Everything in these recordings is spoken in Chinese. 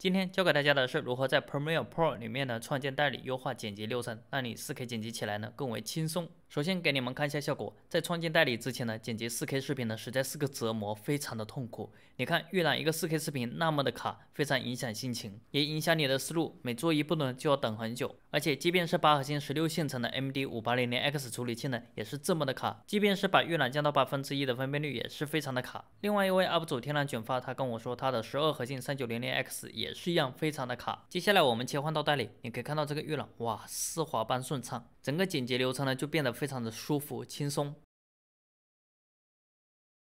今天教给大家的是如何在 Premiere Pro 里面呢创建代理，优化剪辑流程，让你 4K 剪辑起来呢更为轻松。首先给你们看一下效果，在创建代理之前呢，剪辑 4K 视频呢实在是个折磨，非常的痛苦。你看，预览一个 4K 视频那么的卡，非常影响心情，也影响你的思路。每做一步呢就要等很久，而且即便是八核心十六线程的 MD 五八零零 X 处理器呢，也是这么的卡。即便是把预览降到八分之一的分辨率，也是非常的卡。另外一位 UP 主天然卷发，他跟我说他的十二核心三九零零 X 也是一样，非常的卡。接下来我们切换到代理，你可以看到这个预览，哇，丝滑般顺畅。整个剪辑流程呢，就变得非常的舒服轻松。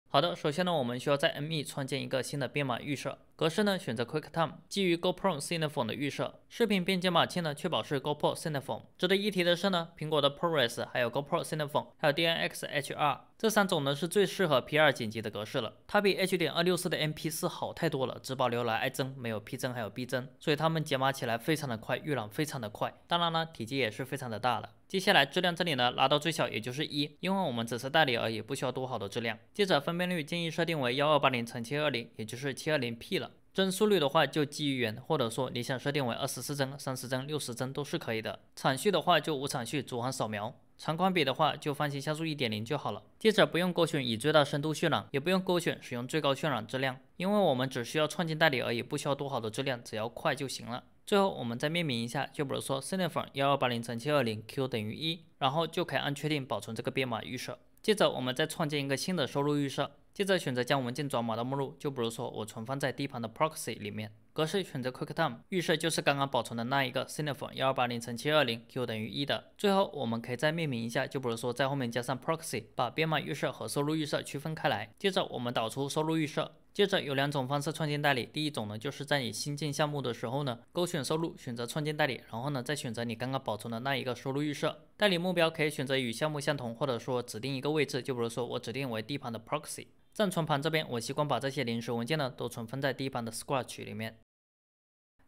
好的，首先呢，我们需要在 ME 创建一个新的编码预设。格式呢，选择 QuickTime 基于 GoPro Cinema 的预设视频编解码器呢，确保是 GoPro Cinema。值得一提的是呢，苹果的 ProRes，还有 GoPro Cinema，还有 DNxHR 这三种呢是最适合 P2 剪辑的格式了。它比 H 点二六四的 MP4 好太多了，只保留了 I 帧，没有 P 帧，还有 B 帧，所以它们解码起来非常的快，预览非常的快。当然呢，体积也是非常的大了。接下来质量这里呢拉到最小，也就是一，因为我们只是代理而已，不需要多好的质量。接着分辨率建议设定为幺二八零乘七二零，也就是七二零 P 了。帧速率的话就基于原，或者说你想设定为二十四帧、三十帧、六十帧都是可以的。场序的话就无场序，逐行扫描。长宽比的话就放心下素一点零就好了。接着不用勾选以最大深度渲染，也不用勾选使用最高渲染质量，因为我们只需要创建代理而已，不需要多好的质量，只要快就行了。最后我们再命名一下，就比如说 c i n e f o r 1幺二八零乘七二零 Q 等于一，然后就可以按确定保存这个编码预设。接着，我们再创建一个新的收入预设。接着，选择将文件转码的目录，就比如说我存放在 D 盘的 Proxy 里面。格式选择 QuickTime，预设就是刚刚保存的那一个 Cinema 幺二八零乘七二零，Q 等于一的。最后我们可以再命名一下，就比如说在后面加上 Proxy，把编码预设和收入预设区分开来。接着我们导出收入预设。接着有两种方式创建代理，第一种呢就是在你新建项目的时候呢，勾选收入，选择创建代理，然后呢再选择你刚刚保存的那一个收入预设。代理目标可以选择与项目相同，或者说指定一个位置，就比如说我指定为 D 盘的 Proxy。暂存盘这边，我习惯把这些临时文件呢都存放在第一盘的 Scratch 里面。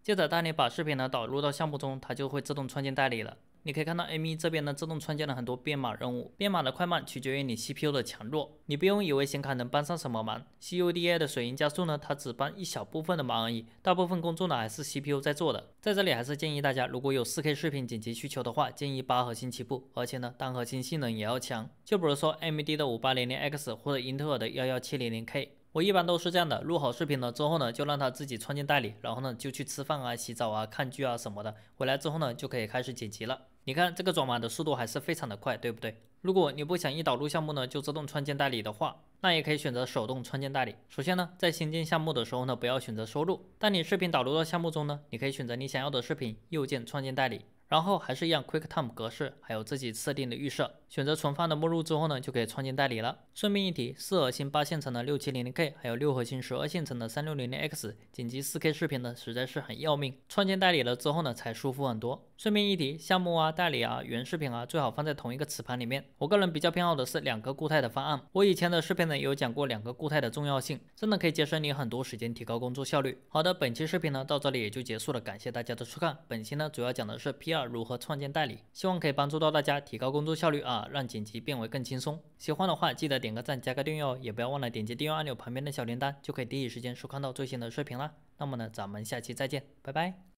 接着，当你把视频呢导入到项目中，它就会自动创建代理了。你可以看到，M1 这边呢自动创建了很多编码任务，编码的快慢取决于你 CPU 的强弱，你不用以为显卡能帮上什么忙。c u d a 的水银加速呢，它只帮一小部分的忙而已，大部分工作呢还是 CPU 在做的。在这里还是建议大家，如果有 4K 视频剪辑需求的话，建议八核心起步，而且呢单核心性能也要强。就比如说 AMD 的五八零零 X 或者英特尔的幺幺七零零 K，我一般都是这样的，录好视频了之后呢，就让它自己创建代理，然后呢就去吃饭啊、洗澡啊、看剧啊什么的，回来之后呢就可以开始剪辑了。你看这个转码的速度还是非常的快，对不对？如果你不想一导入项目呢就自动创建代理的话，那也可以选择手动创建代理。首先呢，在新建项目的时候呢，不要选择收入。当你视频导入到项目中呢，你可以选择你想要的视频，右键创建代理，然后还是一样 QuickTime 格式，还有自己设定的预设，选择存放的目录之后呢，就可以创建代理了。顺便一提，四核心八线程的六七零零 K，还有六核心十二线程的三六零零 X，剪辑四 K 视频呢实在是很要命。创建代理了之后呢才舒服很多。顺便一提，项目啊、代理啊、原视频啊，最好放在同一个磁盘里面。我个人比较偏好的是两个固态的方案。我以前的视频呢有讲过两个固态的重要性，真的可以节省你很多时间，提高工作效率。好的，本期视频呢到这里也就结束了，感谢大家的收看。本期呢主要讲的是 P 二如何创建代理，希望可以帮助到大家提高工作效率啊，让剪辑变为更轻松。喜欢的话记得。点个赞，加个订阅哦，也不要忘了点击订阅按钮旁边的小铃铛，就可以第一时间收看到最新的视频啦。那么呢，咱们下期再见，拜拜。